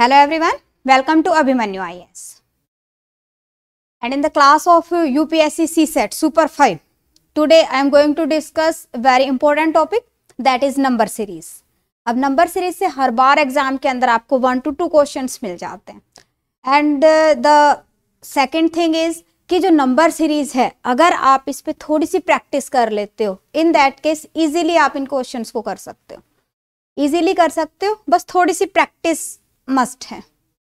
Hello hello everyone welcome to abhimanyu ias and in the class of upsc csat super 5 today i am going to discuss very important topic that is number series अब number series से हर बार exam के अंदर आपको one to two question मिल जाते हैं and the second thing is कि जो नंबर सीरीज है अगर आप इस पर थोड़ी सी प्रैक्टिस कर लेते हो इन दैट केस इजीली आप इन क्वेश्चंस को कर सकते हो इजीली कर सकते हो बस थोड़ी सी प्रैक्टिस मस्ट है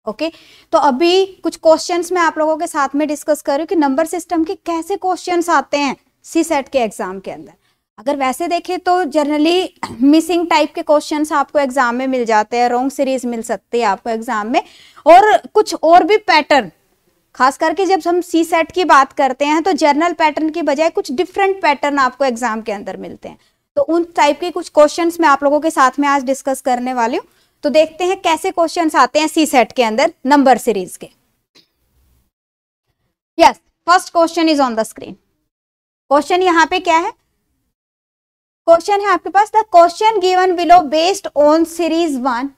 ओके okay? तो अभी कुछ क्वेश्चंस मैं आप लोगों के साथ में डिस्कस कर रही हूँ कि नंबर सिस्टम के कैसे क्वेश्चंस आते हैं सी सेट के एग्जाम के अंदर अगर वैसे देखें तो जनरली मिसिंग टाइप के क्वेश्चंस आपको एग्जाम में मिल जाते हैं रॉन्ग सीरीज मिल सकती है आपको एग्जाम में और कुछ और भी पैटर्न खास करके जब हम सी सेट की बात करते हैं तो जर्नल पैटर्न की बजाय कुछ डिफरेंट पैटर्न आपको एग्जाम के अंदर मिलते हैं तो उन टाइप के कुछ क्वेश्चंस मैं आप लोगों के साथ में आज डिस्कस करने वाली हूँ तो देखते हैं कैसे क्वेश्चंस आते हैं सी सेट के अंदर नंबर सीरीज के yes first question is on the screen question यहां पे क्या है क्वेश्चन है आपके पास the question given below based on series one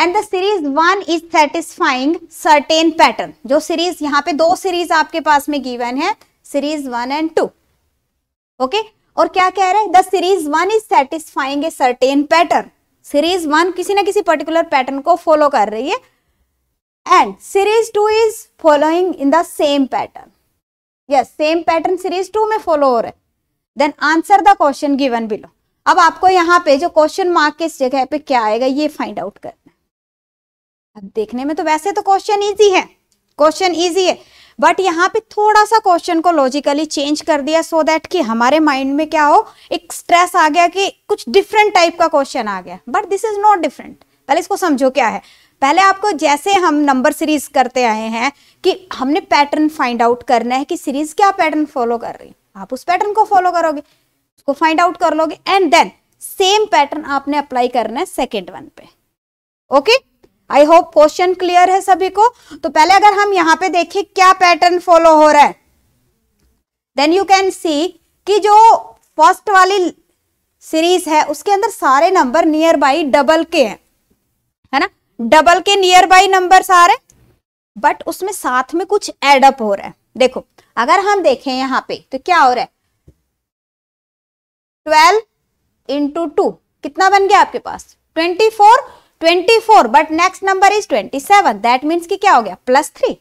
and the series one is satisfying certain pattern जो सीरीज यहाँ पे दो सीरीज आपके पास में गिवन है series one and two okay और क्या कह रहे हैं the series one is satisfying a certain pattern series one किसी ना किसी पर्टिकुलर पैटर्न को फॉलो कर रही है and series two is following in the same pattern yes same pattern series two में फॉलो हो रहा है then answer the question given below अब आपको यहाँ पे जो क्वेश्चन मार्क के इस जगह पे क्या आएगा ये फाइंड आउट करना है अब देखने में तो वैसे तो क्वेश्चन ईजी है क्वेश्चन ईजी है बट यहाँ पे थोड़ा सा क्वेश्चन को लॉजिकली चेंज कर दिया सो so दैट कि हमारे माइंड में क्या हो एक स्ट्रेस आ गया कि कुछ डिफरेंट टाइप का क्वेश्चन आ गया but this is not different पहले इसको समझो क्या है पहले आपको जैसे हम नंबर सीरीज करते आए हैं कि हमने पैटर्न फाइंड आउट करना है कि सीरीज क्या पैटर्न फॉलो कर रही है आप उस पैटर्न को फॉलो करोगे उसको फाइंड आउट कर लोगे एंड देन सेम पैटर्न आपने अप्लाई करना है सेकेंड वन पे okay okay? I hope question clear है सभी को तो पहले अगर हम यहाँ पे देखें क्या पैटर्न फॉलो हो रहा है देन यू कैन सी कि जो फर्स्ट वाली सीरीज है उसके अंदर सारे नंबर नियर बाई डबल के हैं है ना डबल के नियर बाई नंबर सारे बट उसमें साथ में कुछ एडअप हो रहा है देखो अगर हम देखें यहाँ पे तो क्या हो रहा है ट्वेल्व इंटू टू कितना बन गया आपके पास twenty four four but next number is seven that means कि क्या हो गया प्लस थ्री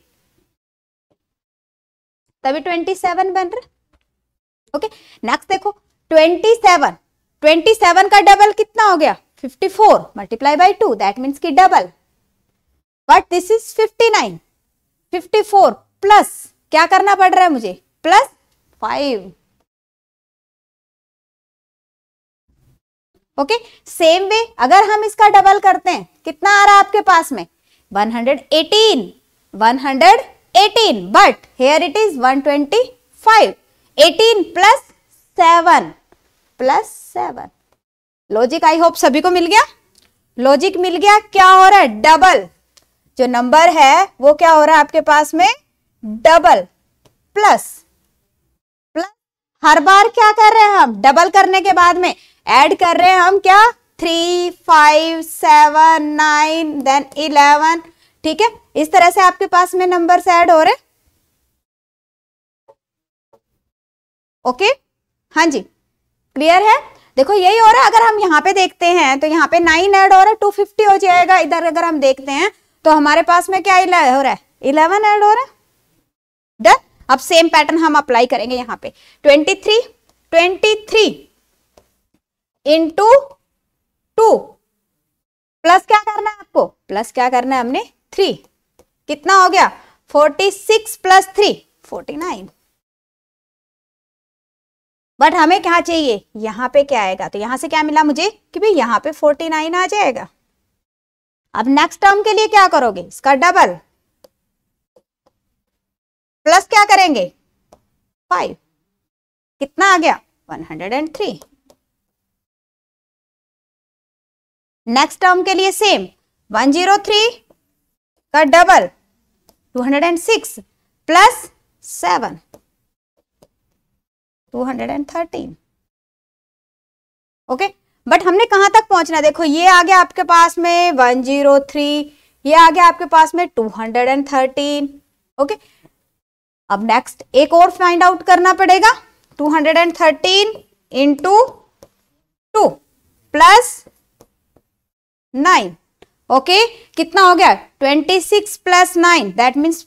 तभी सेवन बन रहा ओके नेक्स्ट देखो ट्वेंटी सेवन का डबल कितना हो गया four multiply by two that means की double but this is fifty nine fifty four plus क्या करना पड़ रहा है मुझे plus five okay same way अगर हम इसका डबल करते हैं कितना आ रहा है आपके पास में 118 118 but here it is 125 18 plus seven plus seven logic I hope सभी को मिल गया लॉजिक मिल गया क्या हो रहा है डबल जो नंबर है वो क्या हो रहा है आपके पास में डबल प्लस प्लस हर बार क्या कर रहे हैं हम डबल करने के बाद में ऐड कर रहे हैं हम क्या three five seven nine then eleven ठीक है इस तरह से आपके पास में नंबर्स ऐड हो रहे ओके हाँ जी क्लियर है देखो यही हो रहा है अगर हम यहाँ पे देखते हैं तो यहाँ पे नाइन ऐड हो रहा है टू फिफ्टी हो जाएगा इधर अगर हम देखते हैं तो हमारे पास में क्या हो रहा है इलेवन ऐड हो रहा है डन अब सेम पैटर्न हम अप्लाई करेंगे यहाँ पे twenty three twenty three into two plus क्या करना है आपको प्लस क्या करना है हमने थ्री कितना हो गया forty six plus three forty nine but हमें क्या चाहिए यहाँ पे क्या आएगा तो यहां से क्या मिला मुझे कि भाई यहाँ पे फोर्टी नाइन आ जाएगा अब नेक्स्ट टर्म के लिए क्या करोगे इसका डबल प्लस क्या करेंगे फाइव कितना आ गया one hundred and three next term के लिए सेम 103 का double 206 plus seven two hundred and thirteen okay but हमने कहां तक पहुंचना देखो ये आ गया आपके पास में वन जीरो थ्री ये आ गया आपके पास में two hundred and thirteen okay अब नेक्स्ट एक और फाइंड आउट करना पड़ेगा two hundred and thirteen into two plus nine okay कितना हो गया twenty six plus nine that means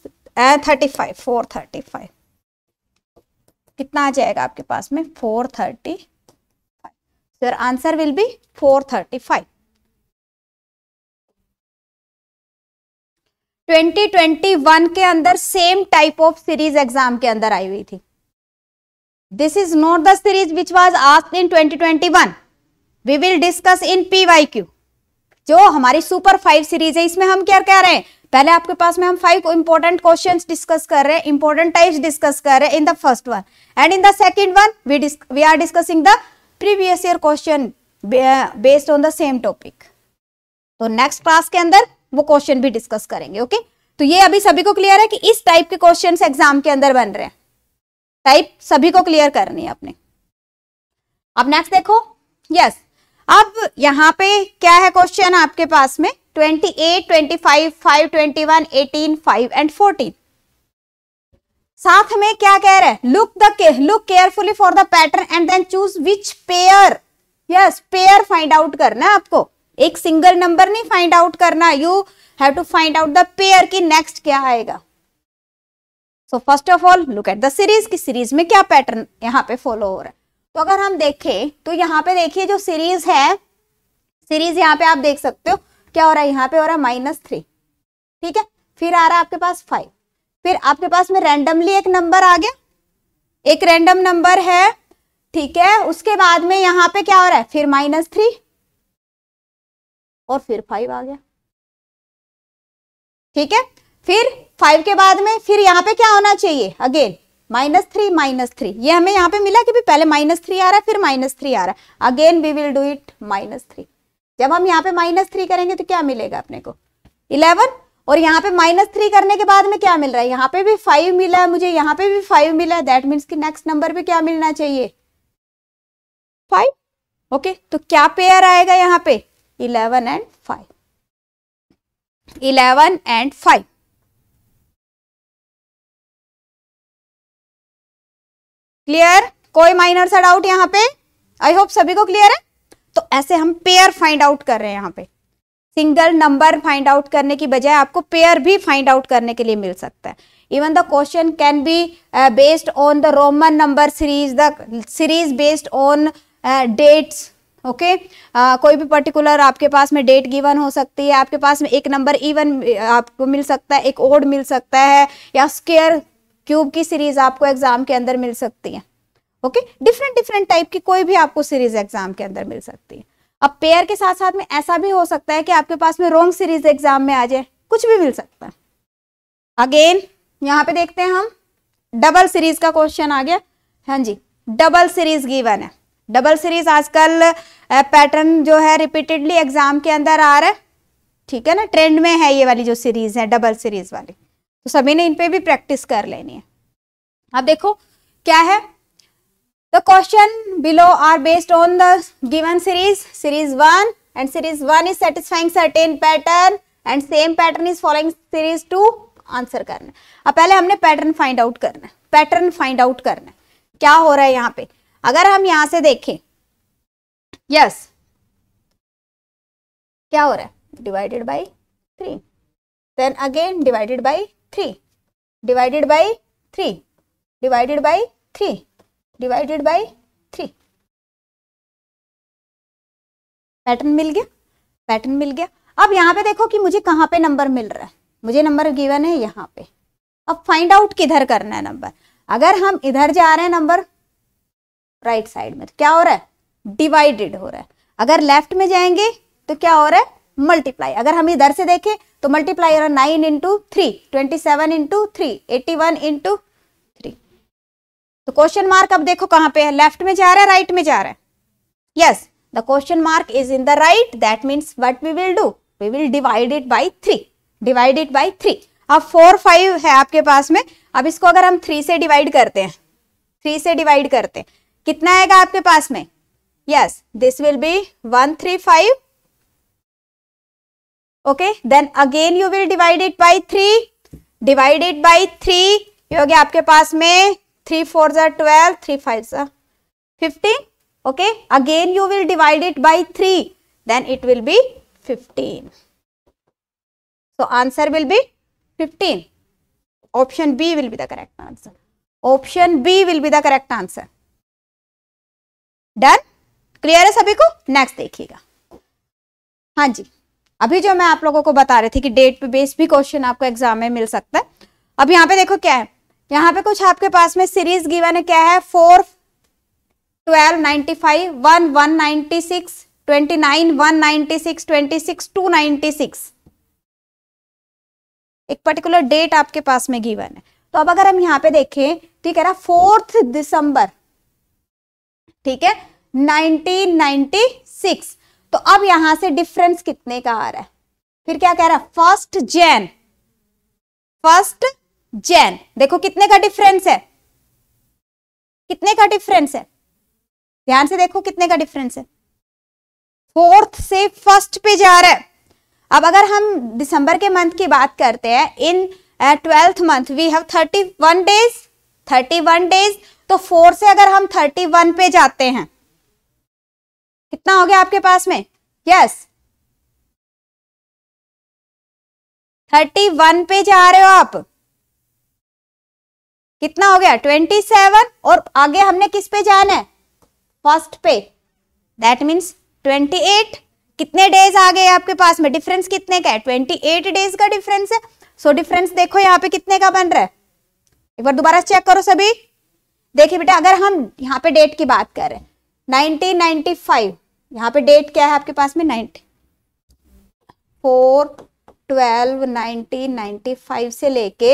thirty five four thirty five कितना आ जाएगा आपके पास में four thirty five answer will be four thirty five twenty twenty one के अंदर same type of series exam के अंदर आई हुई थी this is this which was asked in twenty twenty one we will discuss in P Y Q जो हमारी super five series है इसमें हम क्या कह रहे हैं पहले आपके पास में हम फाइव इंपॉर्टेंट क्वेश्चन डिस्कस कर रहे हैं इंपॉर्टेंट टाइप्स डिस्कस कर रहे हैं in the first one and in the second one we we are discussing the previous year question based on the same topic तो नेक्स्ट क्लास के अंदर वो क्वेश्चन भी डिस्कस करेंगे ओके तो ये अभी सभी को क्लियर है कि इस टाइप के क्वेश्चन एग्जाम के अंदर बन रहे हैं टाइप सभी को क्लियर करनी है अपने अब नेक्स्ट देखो यस yes. अब यहाँ पे क्या है क्वेश्चन आपके पास में 28, 25, ट्वेंटी वन 18, 5 एंड 14. साथ में क्या कह रहे हैं look the look carefully for the pattern and then choose which pair yes pair find out करना है आपको एक सिंगल नंबर नहीं फाइंड आउट करना you have to find out the pair की नेक्स्ट क्या आएगा so first of all look at the series की सीरीज में क्या पैटर्न यहाँ पे फॉलो हो रहा है तो अगर हम देखें तो यहाँ पे देखिए जो सीरीज है सीरीज यहाँ पे आप देख सकते हो क्या हो रहा है यहाँ पे हो रहा है माइनस थ्री ठीक है फिर आ रहा है आपके पास फाइव फिर आपके पास में रेंडमली एक नंबर आ गया एक रेंडम नंबर है ठीक है उसके बाद में यहाँ पे क्या हो रहा है फिर माइनस थ्री और फिर फाइव आ गया ठीक है फिर फाइव के बाद में फिर यहाँ पे क्या होना चाहिए again minus three minus three ये हमें यहाँ पे मिला कि भी पहले माइनस थ्री आ रहा है फिर माइनस थ्री आ रहा है again we will do it minus three जब हम यहाँ पे माइनस थ्री करेंगे तो क्या मिलेगा अपने को इलेवन और यहाँ पे माइनस थ्री करने के बाद में क्या मिल रहा है यहाँ पे भी फाइव मिला है मुझे यहाँ पे भी फाइव मिला है दैट मीन्स कि नेक्स्ट नंबर पे क्या मिलना चाहिए फाइव ओके okay, तो क्या पेयर आएगा यहाँ पे eleven and five eleven and five clear कोई माइनर सा डाउट यहाँ पे आई होप सभी को क्लियर है तो ऐसे हम पेयर फाइंड आउट कर रहे हैं यहाँ पे सिंगल नंबर फाइंड आउट करने की बजाय आपको पेयर भी फाइंड आउट करने के लिए मिल सकता है even the question can be based on the Roman number series the series based on dates okay okay? uh, कोई भी पर्टिकुलर आपके पास में डेट गिवन हो सकती है आपके पास में एक नंबर इवन uh, आपको मिल सकता है एक ओड मिल सकता है या स्केयर क्यूब की सीरीज आपको एग्जाम के अंदर मिल सकती है ओके डिफरेंट डिफरेंट टाइप की कोई भी आपको सीरीज एग्जाम के अंदर मिल सकती है अब पेयर के साथ साथ में ऐसा भी हो सकता है कि आपके पास में रोंग सीरीज एग्जाम में आ जाए कुछ भी मिल सकता है अगेन यहाँ पे देखते हैं हम डबल सीरीज का क्वेश्चन आ गया हाँ जी डबल सीरीज गिवन है डबल सीरीज आजकल पैटर्न जो है रिपीटेडली एग्जाम के अंदर आ रहा है ठीक है ना ट्रेंड में है ये वाली जो सीरीज है डबल सीरीज वाली तो सभी ने इन पे भी प्रैक्टिस कर लेनी है अब देखो क्या है the question below are based on the given series series one and series one is satisfying certain pattern and same pattern is following series two answer करना अब पहले हमने पैटर्न फाइंड आउट करना है पैटर्न फाइंड आउट करना है क्या हो रहा है यहाँ पे अगर हम यहां से देखें यस yes. क्या हो रहा है divided by three then again divided by three divided by three divided by three divided by three pattern मिल गया पैटर्न मिल गया अब यहाँ पे देखो कि मुझे कहाँ पे नंबर मिल रहा है मुझे नंबर गिवन है यहाँ पे अब फाइंड आउट किधर करना है नंबर अगर हम इधर जा रहे हैं नंबर राइट साइड में तो क्या हो रहा है डिवाइडेड हो रहा है अगर लेफ्ट में जाएंगे तो क्या हो रहा है मल्टीप्लाई अगर हम इधर से देखें तो मल्टीप्लाई हो रहा nine into three twenty seven into three eighty one into three तो क्वेश्चन मार्क अब देखो कहां पे है लेफ्ट में जा रहा है राइट में जा रहा है yes the question mark is in the right that means what we will do we will divide it by three divide it by three अब फोर फाइव है आपके पास में अब इसको अगर हम थ्री से डिवाइड करते हैं थ्री से डिवाइड करते हैं कितना आएगा आपके पास में yes this will be one three five okay then again you will divide it by three divide it by three हो गया आपके पास में थ्री फोर ज़ा ट्वेल्व थ्री फाइव ज़ा fifteen okay again you will divide it by three then it will be fifteen so answer will be fifteen option B will be the correct answer option B will be the correct answer done clear है सभी को next देखिएगा हाँ जी अभी जो मैं आप लोगों को बता रही थी कि डेट पे बेस भी क्वेश्चन आपको एग्जाम में मिल सकता है अब यहाँ पे देखो क्या है यहाँ पे कुछ आपके पास में सीरीज गिवन है क्या है four twelve ninety five one one ninety six twenty nine one ninety six twenty six two ninety six एक पर्टिकुलर डेट आपके पास में गिवन है तो अब अगर हम यहाँ पे देखें तो ये कह रहा फोर्थ दिसंबर ठीक है सिक्स तो अब यहां से डिफरेंस कितने का आ रहा है फिर क्या कह रहा है फर्स्ट जैन फर्स्ट जैन देखो कितने का डिफरेंस है कितने का डिफरेंस है ध्यान से देखो कितने का डिफरेंस है फोर्थ से फर्स्ट पे जा रहा है अब अगर हम दिसंबर के मंथ की बात करते हैं in twelfth month we have thirty one days thirty one days तो फोर से अगर हम थर्टी वन पे जाते हैं कितना हो गया आपके पास में यस थर्टी वन पे जा रहे हो आप कितना हो गया ट्वेंटी सेवन और आगे हमने किस पे जाना है फर्स्ट पे दैट मीन्स ट्वेंटी एट कितने डेज आ गए आपके पास में डिफरेंस कितने का है ट्वेंटी एट डेज का डिफरेंस है सो so, डिफरेंस देखो यहाँ पे कितने का बन रहा है एक बार दोबारा चेक करो सभी देखिए बेटा अगर हम यहाँ पे डेट की बात करें नाइनटीन नाइनटी फाइव यहाँ पे डेट क्या है आपके पास में ninety four twelve nineteen ninety five से लेके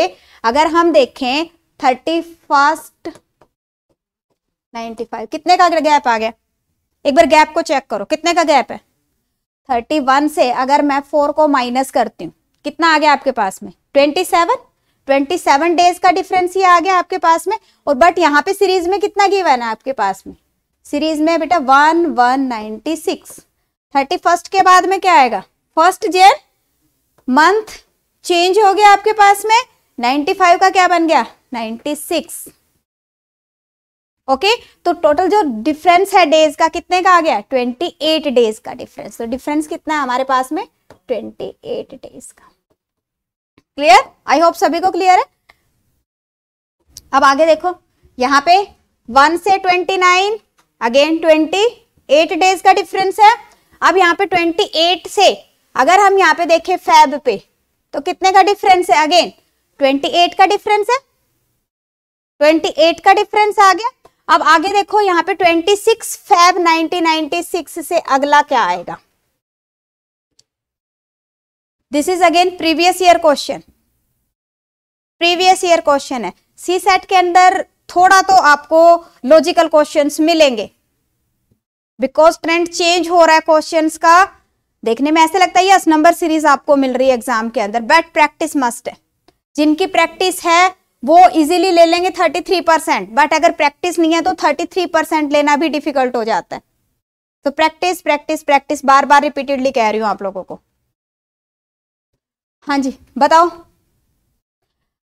अगर हम देखें थर्टी फर्स्ट नाइन्टी फाइव कितने का गैप आ गया एक बार गैप को चेक करो कितने का गैप है थर्टी वन से अगर मैं फोर को माइनस करती हूँ कितना आ गया आपके पास में twenty seven twenty seven days का डिफरेंस ये आ गया आपके पास में और बट यहाँ पे सीरीज में कितना गिवन है आपके पास में सीरीज में बेटा one one ninety six thirty first के बाद में क्या आएगा फर्स्ट जेन मंथ चेंज हो गया आपके पास में नाइन्टी फाइव का क्या बन गया नाइन्टी सिक्स ओके तो टोटल जो डिफरेंस है डेज का कितने का आ गया ट्वेंटी एट डेज का डिफरेंस तो डिफरेंस कितना है हमारे पास में ट्वेंटी एट डेज का क्लियर आई होप सभी को क्लियर है अब आगे देखो यहां पे वन से twenty nine again twenty eight days का डिफरेंस है अब यहाँ पे ट्वेंटी एट से अगर हम यहाँ पे देखें फैब पे तो कितने का डिफरेंस है अगेन ट्वेंटी एट का डिफरेंस है ट्वेंटी एट का डिफरेंस आ गया अब आगे देखो यहाँ पे twenty six Feb nineteen ninety six से अगला क्या आएगा this is again previous year question previous year question है सी सेट के अंदर थोड़ा तो आपको लॉजिकल क्वेश्चंस मिलेंगे बिकॉज ट्रेंड चेंज हो रहा है क्वेश्चंस का देखने में ऐसे लगता है यस नंबर सीरीज आपको मिल रही है एग्जाम के अंदर बट प्रैक्टिस मस्ट है जिनकी प्रैक्टिस है वो इजीली ले लेंगे 33 परसेंट बट अगर प्रैक्टिस नहीं है तो 33 परसेंट लेना भी डिफिकल्ट हो जाता है तो प्रैक्टिस प्रैक्टिस प्रैक्टिस बार बार रिपीटेडली कह रही हूं आप लोगों को हाँ जी बताओ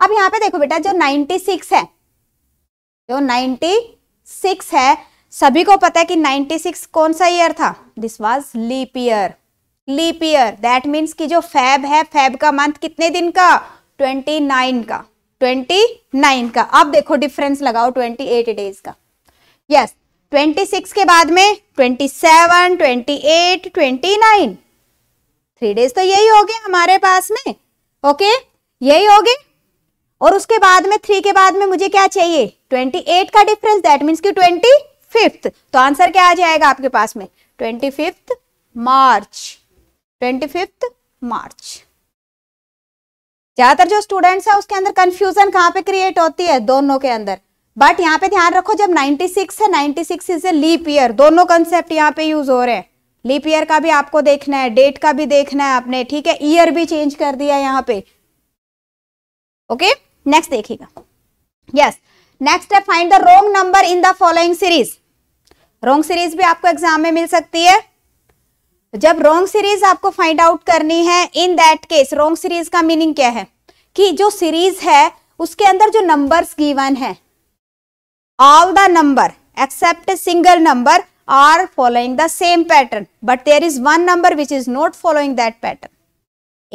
अब यहाँ पे देखो बेटा जो सिक्स है जो तो 96 है सभी को पता है कि 96 कौन सा ईयर था this was leap year leap year that means कि जो फैब है फैब का मंथ कितने दिन का 29 का 29 का अब देखो डिफरेंस लगाओ 28 डेज का यस yes, 26 के बाद में 27, 28, 29 थ्री डेज तो यही हो गए हमारे पास में ओके okay? यही हो गए और उसके बाद में थ्री के बाद में मुझे क्या चाहिए ट्वेंटी एट का डिफरेंस दैट मीन्स की ट्वेंटी फिफ्थ तो आंसर क्या आ जाएगा आपके पास में twenty fifth March twenty fifth March ज्यादातर जो स्टूडेंट्स है उसके अंदर कंफ्यूजन कहाँ पे क्रिएट होती है दोनों के अंदर बट यहाँ पे ध्यान रखो जब 96 है 96 इज ए लीप ईयर दोनों कंसेप्ट यहाँ पे यूज हो रहे हैं लीप ईयर का भी आपको देखना है डेट का भी देखना है आपने ठीक है ईयर भी चेंज कर दिया यहाँ पे ओके okay? नेक्स्ट देखिएगा यस नेक्स्ट है find the wrong number in the following series wrong series भी आपको एग्जाम में मिल सकती है जब रोंग सीरीज आपको फाइंड आउट करनी है in that case wrong series का मीनिंग क्या है कि जो सीरीज है उसके अंदर जो नंबर्स गिवन है all the number except single number are following the same pattern but there is one number which is not following that pattern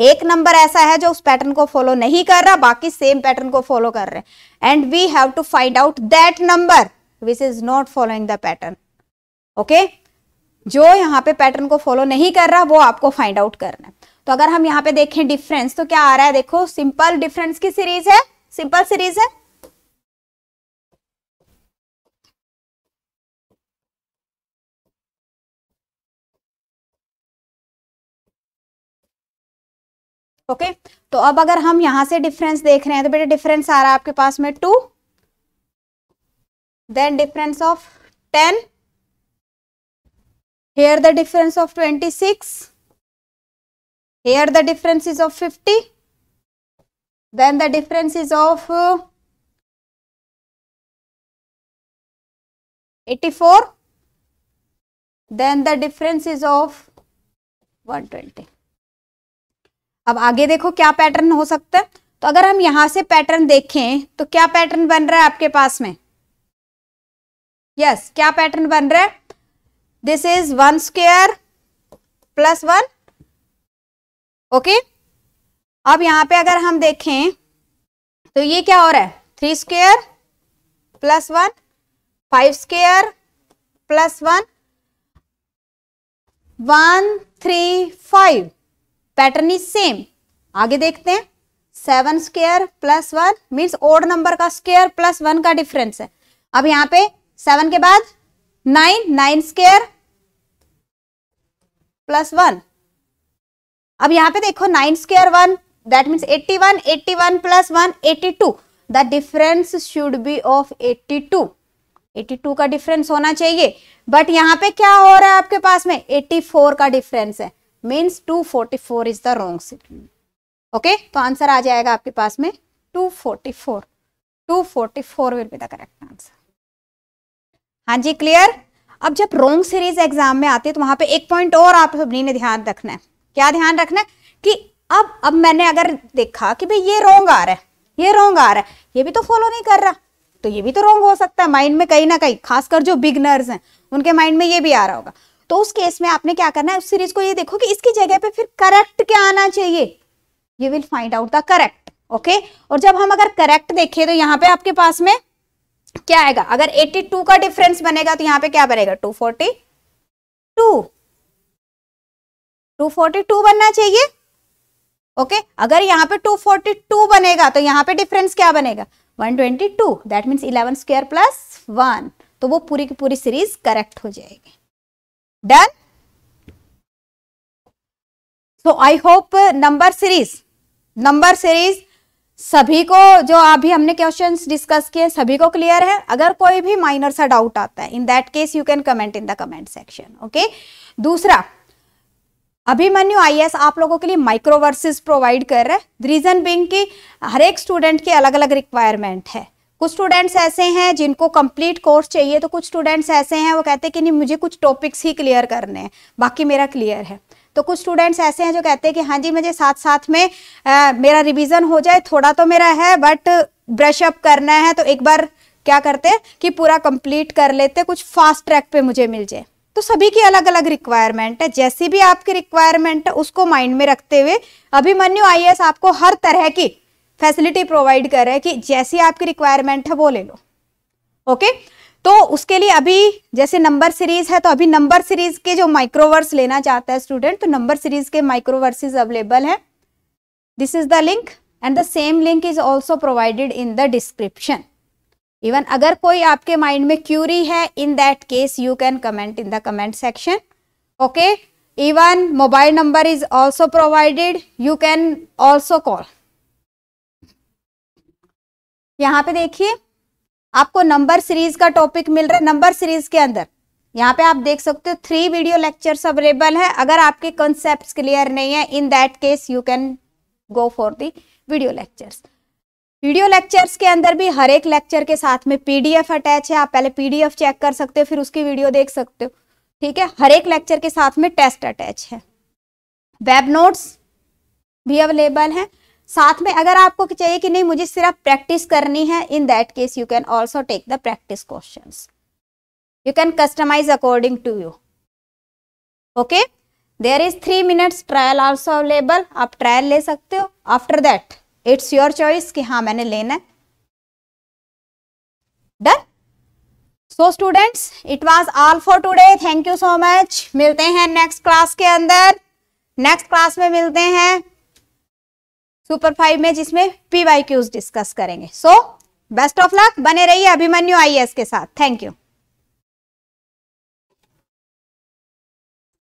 एक नंबर ऐसा है जो उस पैटर्न को फॉलो नहीं कर रहा बाकी सेम पैटर्न को फॉलो कर रहे हैं and we have to find out that number which is not following the pattern okay जो यहाँ पे पैटर्न को फॉलो नहीं कर रहा वो आपको फाइंड आउट करना है तो अगर हम यहाँ पे देखें डिफरेंस तो क्या आ रहा है देखो सिंपल डिफरेंस की सीरीज है सिंपल सीरीज है ओके तो अब अगर हम यहां से डिफरेंस देख रहे हैं तो बेटा डिफरेंस आ रहा है आपके पास में two then difference of ten here the difference of twenty six here the difference is of fifty then the difference is of eighty four then the difference is of one twenty अब आगे देखो क्या pattern हो सकता है तो अगर हम यहां से पैटर्न देखें तो क्या पैटर्न बन रहा है आपके पास में यस yes, क्या पैटर्न बन रहा है this is one square plus one okay अब यहां पे अगर हम देखें तो ये क्या हो रहा है three square plus one five square plus one one three five pattern is same आगे देखते हैं seven square plus one means odd number का स्केयर प्लस वन का डिफरेंस है अब यहाँ पे सेवन के बाद nine nine square plus one अब यहाँ पे देखो nine square one that means eighty one eighty one plus one eighty two the difference should be of eighty to eighty two का डिफरेंस होना चाहिए बट यहाँ पे क्या हो रहा है आपके पास में एट्टी फोर का डिफरेंस है means 244 is the wrong signal okay तो आंसर आ जाएगा आपके पास में 244 244 will be the correct answer हाँ जी क्लियर अब जब रोंग सीरीज एग्जाम में आती है तो वहां पे एक पॉइंट और आप सभी ने ध्यान रखना है क्या ध्यान रखना है कि अब अब मैंने अगर देखा कि भाई ये रोंग आ रहा है ये रोंग आ रहा है ये भी तो फॉलो नहीं कर रहा तो ये भी तो रोंग हो सकता है माइंड में कहीं ना कहीं खासकर जो बिगनर्स हैं उनके माइंड में ये भी आ रहा होगा तो उस केस में आपने क्या करना है उस सीरीज को ये देखो कि इसकी जगह पे फिर करेक्ट क्या आना चाहिए you will find out the correct okay और जब हम अगर करेक्ट देखें तो यहाँ पे आपके पास में क्या आएगा अगर 82 का डिफरेंस बनेगा तो यहाँ पे क्या बनेगा 242 242 बनना चाहिए ओके okay? अगर यहाँ पे 242 बनेगा तो यहाँ पे डिफरेंस क्या बनेगा 122 twenty two that means eleven square plus one तो वो पूरी की पूरी सीरीज करेक्ट हो जाएगी Done? So I hope uh, number series, number series सभी को जो अभी हमने क्वेश्चंस डिस्कस किए सभी को क्लियर है अगर कोई भी माइनर सा डाउट आता है in that case you can comment in the comment section okay दूसरा अभिमन्यु आईएएस आप लोगों के लिए माइक्रोवर्सेस प्रोवाइड कर रहे हैं रीजन बिंग की हर एक स्टूडेंट की अलग अलग रिक्वायरमेंट है कुछ स्टूडेंट्स ऐसे हैं जिनको कंप्लीट कोर्स चाहिए तो कुछ स्टूडेंट्स ऐसे हैं वो कहते हैं कि नहीं मुझे कुछ टॉपिक्स ही क्लियर करने हैं बाकी मेरा क्लियर है तो कुछ स्टूडेंट्स ऐसे हैं जो कहते हैं कि हाँ जी मुझे साथ साथ में आ, मेरा रिविजन हो जाए थोड़ा तो मेरा है बट ब्रशअप करना है तो एक बार क्या करते हैं कि पूरा कंप्लीट कर लेते कुछ फास्ट ट्रैक पे मुझे मिल जाए तो सभी की अलग अलग रिक्वायरमेंट है जैसी भी आपकी रिक्वायरमेंट है उसको माइंड में रखते हुए अभिमन्यु आई आपको हर तरह की फैसिलिटी प्रोवाइड कर रहा है कि जैसी आपकी रिक्वायरमेंट है वो ले लो ओके तो उसके लिए अभी जैसे नंबर सीरीज है तो अभी नंबर सीरीज के जो माइक्रोवर्स लेना चाहता है स्टूडेंट तो नंबर सीरीज के माइक्रोवर्सेज अवेलेबल है this is the link and the same link is also provided in the description even अगर कोई आपके माइंड में क्यूरी है in that case you can comment in the comment section okay even mobile number is also provided you can also call यहाँ पे देखिए आपको number series का टॉपिक मिल रहा है नंबर सीरीज के अंदर यहाँ पे आप देख सकते हो थ्री वीडियो लेक्चर्स अवेलेबल है अगर आपके कॉन्सेप्ट क्लियर नहीं है in that case you can go for the video lectures video lectures के अंदर भी हर एक लेक्चर के साथ में पीडीएफ अटैच है आप पहले पीडीएफ चेक कर सकते हो फिर उसकी वीडियो देख सकते हो ठीक है हर एक लेक्चर के साथ में टेस्ट अटैच है वेब नोट्स भी अवेलेबल है साथ में अगर आपको चाहिए कि नहीं मुझे सिर्फ प्रैक्टिस करनी है in that case you can also take the practice question you can customise according to you okay there is three minutes trial also available आप ट्रायल ले सकते हो after that it's your choice कि हाँ मैंने लेना है done so students it was all for today thank you so much मिलते हैं नेक्स्ट क्लास के अंदर नेक्स्ट क्लास में मिलते हैं सुपर फाइव में जिसमें पी वाई क्यूज डिस्कस करेंगे सो बेस्ट ऑफ लक बने रहिए अभिमन्यु आई के साथ थैंक यू